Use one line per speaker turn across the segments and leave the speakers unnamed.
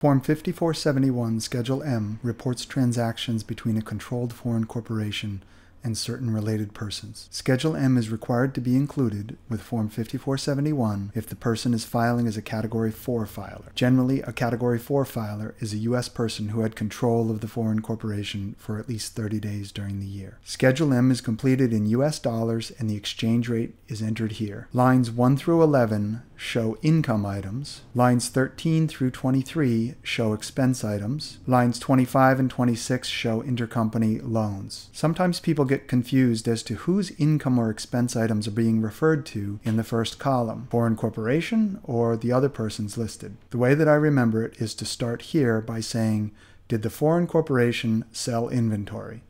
Form 5471 Schedule M reports transactions between a controlled foreign corporation and certain related persons. Schedule M is required to be included with Form 5471 if the person is filing as a Category 4 filer. Generally, a Category 4 filer is a U.S. person who had control of the foreign corporation for at least 30 days during the year. Schedule M is completed in U.S. dollars and the exchange rate is entered here. Lines 1 through 11 show income items. Lines 13 through 23 show expense items. Lines 25 and 26 show intercompany loans. Sometimes people get confused as to whose income or expense items are being referred to in the first column, foreign corporation or the other person's listed. The way that I remember it is to start here by saying, did the foreign corporation sell inventory?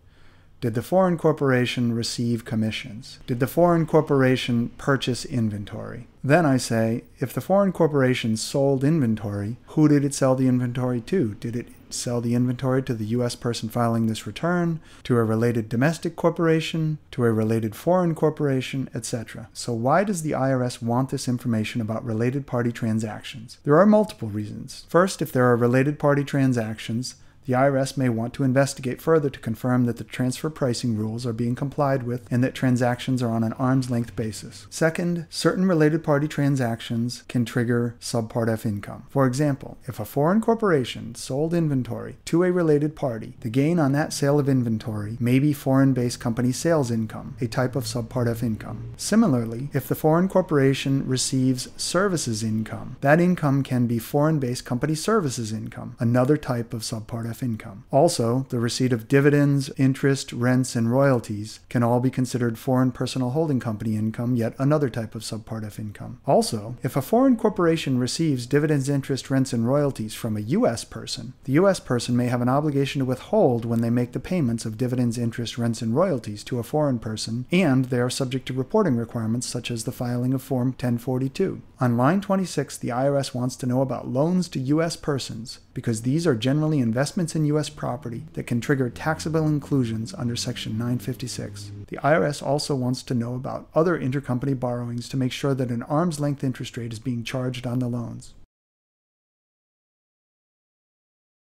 Did the foreign corporation receive commissions? Did the foreign corporation purchase inventory? Then I say, if the foreign corporation sold inventory, who did it sell the inventory to? Did it sell the inventory to the US person filing this return, to a related domestic corporation, to a related foreign corporation, etc. So why does the IRS want this information about related party transactions? There are multiple reasons. First, if there are related party transactions, the IRS may want to investigate further to confirm that the transfer pricing rules are being complied with and that transactions are on an arm's length basis. Second, certain related party transactions can trigger subpart F income. For example, if a foreign corporation sold inventory to a related party, the gain on that sale of inventory may be foreign based company sales income, a type of subpart F income. Similarly, if the foreign corporation receives services income, that income can be foreign based company services income, another type of subpart F income. Also, the receipt of dividends, interest, rents, and royalties can all be considered foreign personal holding company income, yet another type of subpart F income. Also, if a foreign corporation receives dividends, interest, rents, and royalties from a U.S. person, the U.S. person may have an obligation to withhold when they make the payments of dividends, interest, rents, and royalties to a foreign person, and they are subject to reporting requirements such as the filing of Form 1042. On line 26, the IRS wants to know about loans to U.S. persons because these are generally investments in U.S. property that can trigger taxable inclusions under Section 956. The IRS also wants to know about other intercompany borrowings to make sure that an arm's length interest rate is being charged on the loans.